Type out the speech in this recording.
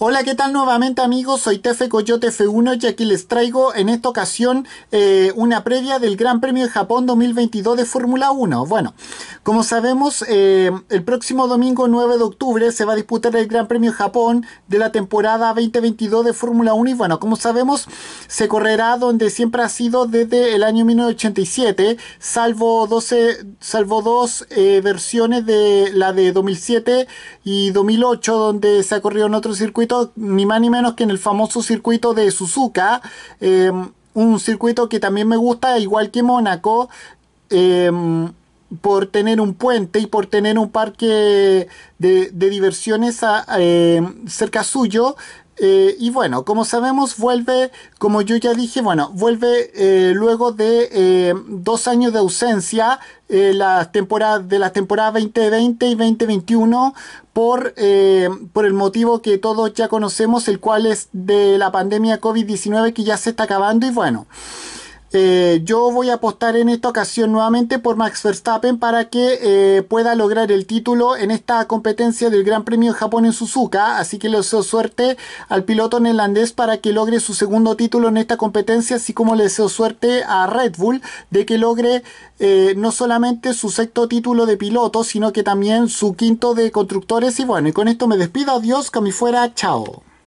Hola, ¿qué tal nuevamente amigos? Soy Tefe Coyote F1 y aquí les traigo en esta ocasión eh, una previa del Gran Premio de Japón 2022 de Fórmula 1. Bueno, como sabemos, eh, el próximo domingo 9 de octubre se va a disputar el Gran Premio de Japón de la temporada 2022 de Fórmula 1 y bueno, como sabemos, se correrá donde siempre ha sido desde el año 1987, salvo, 12, salvo dos eh, versiones de la de 2007 y 2008 donde se ha corrido en otro circuito ni más ni menos que en el famoso circuito de Suzuka. Eh, un circuito que también me gusta, igual que Mónaco. Eh, por tener un puente y por tener un parque de, diversiones eh, cerca suyo. Eh, y bueno, como sabemos, vuelve, como yo ya dije, bueno, vuelve eh, luego de dos años de ausencia la temporada, de las temporadas 2020 y 2021 por, por el motivo que todos ya conocemos, el cual es de la pandemia COVID-19 que ya se está acabando y bueno. Eh, yo voy a apostar en esta ocasión nuevamente por Max Verstappen para que eh, pueda lograr el título en esta competencia del Gran Premio de Japón en Suzuka. Así que le deseo suerte al piloto neerlandés para que logre su segundo título en esta competencia, así como le deseo suerte a Red Bull de que logre eh, no solamente su sexto título de piloto, sino que también su quinto de constructores. Y bueno, y con esto me despido. Adiós, que fuera. Chao.